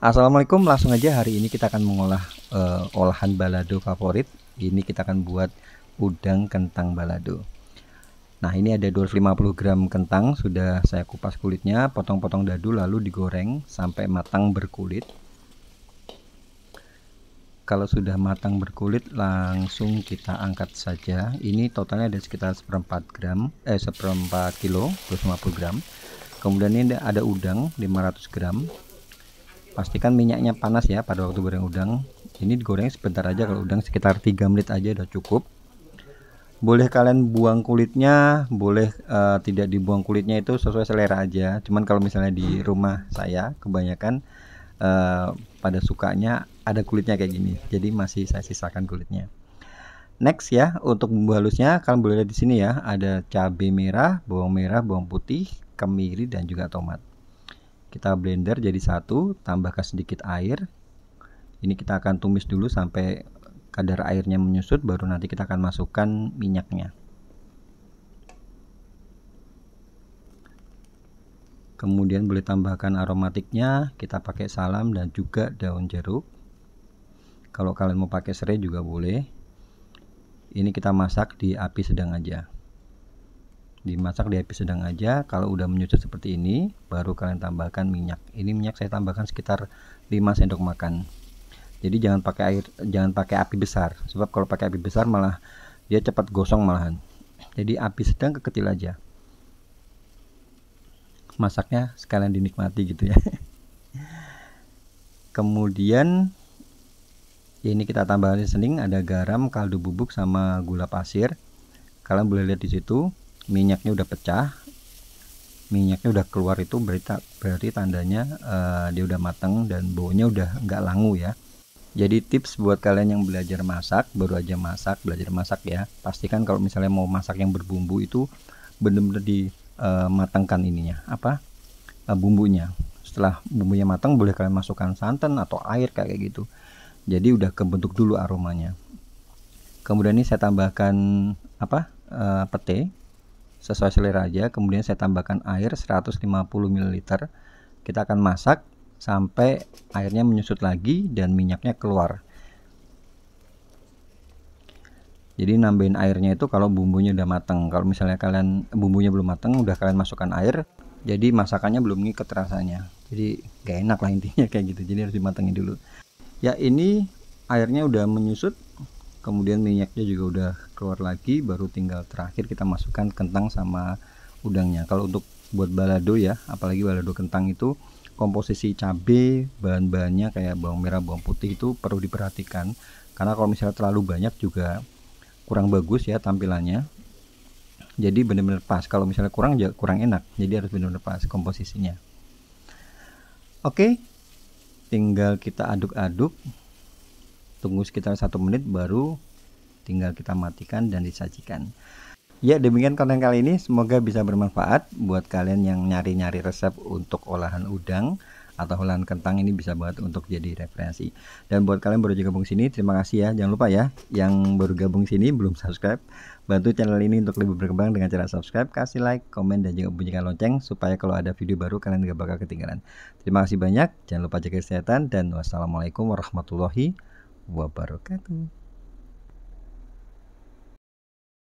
Assalamualaikum, langsung aja hari ini kita akan mengolah uh, olahan balado favorit. Ini kita akan buat udang kentang balado. Nah, ini ada 250 gram kentang sudah saya kupas kulitnya, potong-potong dadu lalu digoreng sampai matang berkulit. Kalau sudah matang berkulit langsung kita angkat saja. Ini totalnya ada sekitar seperempat gram, eh seperempat kilo, 250 gram. Kemudian ini ada udang 500 gram, pastikan minyaknya panas ya pada waktu goreng udang ini digoreng sebentar aja kalau udang sekitar 3 menit aja udah cukup boleh kalian buang kulitnya boleh uh, tidak dibuang kulitnya itu sesuai selera aja cuman kalau misalnya di rumah saya kebanyakan uh, pada sukanya ada kulitnya kayak gini jadi masih saya sisakan kulitnya next ya untuk bumbu halusnya kalian boleh lihat di sini ya ada cabai merah bawang merah bawang putih kemiri dan juga tomat kita blender jadi satu tambahkan sedikit air ini kita akan tumis dulu sampai kadar airnya menyusut baru nanti kita akan masukkan minyaknya kemudian boleh tambahkan aromatiknya kita pakai salam dan juga daun jeruk kalau kalian mau pakai serai juga boleh ini kita masak di api sedang aja dimasak di api sedang aja kalau udah menyusut seperti ini baru kalian tambahkan minyak ini minyak saya tambahkan sekitar 5 sendok makan jadi jangan pakai air jangan pakai api besar sebab kalau pakai api besar malah dia cepat gosong malahan jadi api sedang ke kecil aja masaknya sekalian dinikmati gitu ya kemudian ini kita tambahkan sening ada garam kaldu bubuk sama gula pasir kalian boleh lihat di situ minyaknya udah pecah minyaknya udah keluar itu berita berarti tandanya uh, dia udah mateng dan baunya udah nggak langu ya jadi tips buat kalian yang belajar masak baru aja masak belajar masak ya pastikan kalau misalnya mau masak yang berbumbu itu bener-bener di uh, matangkan ininya apa uh, bumbunya setelah bumbunya matang boleh kalian masukkan santan atau air kayak gitu jadi udah kebentuk dulu aromanya kemudian ini saya tambahkan apa uh, pete sesuai selera aja kemudian saya tambahkan air 150 ml kita akan masak sampai airnya menyusut lagi dan minyaknya keluar jadi nambahin airnya itu kalau bumbunya udah mateng kalau misalnya kalian bumbunya belum mateng udah kalian masukkan air jadi masakannya belum ngiket rasanya jadi gak enak lah intinya kayak gitu jadi harus dimatengin dulu ya ini airnya udah menyusut kemudian minyaknya juga udah keluar lagi baru tinggal terakhir kita masukkan kentang sama udangnya kalau untuk buat balado ya apalagi balado kentang itu komposisi cabe bahan-bahannya kayak bawang merah bawang putih itu perlu diperhatikan karena kalau misalnya terlalu banyak juga kurang bagus ya tampilannya jadi benar-benar pas kalau misalnya kurang ya kurang enak jadi harus benar-benar pas komposisinya oke tinggal kita aduk-aduk tunggu sekitar satu menit baru tinggal kita matikan dan disajikan ya demikian konten kali ini semoga bisa bermanfaat buat kalian yang nyari-nyari resep untuk olahan udang atau olahan kentang ini bisa banget untuk jadi referensi. Dan buat kalian baru gabung sini, terima kasih ya. Jangan lupa ya, yang baru gabung sini belum subscribe, bantu channel ini untuk lebih berkembang dengan cara subscribe, kasih like, komen, dan juga bunyikan lonceng supaya kalau ada video baru kalian gak bakal ketinggalan. Terima kasih banyak, jangan lupa jaga kesehatan, dan wassalamualaikum warahmatullahi wabarakatuh wabarakatuh.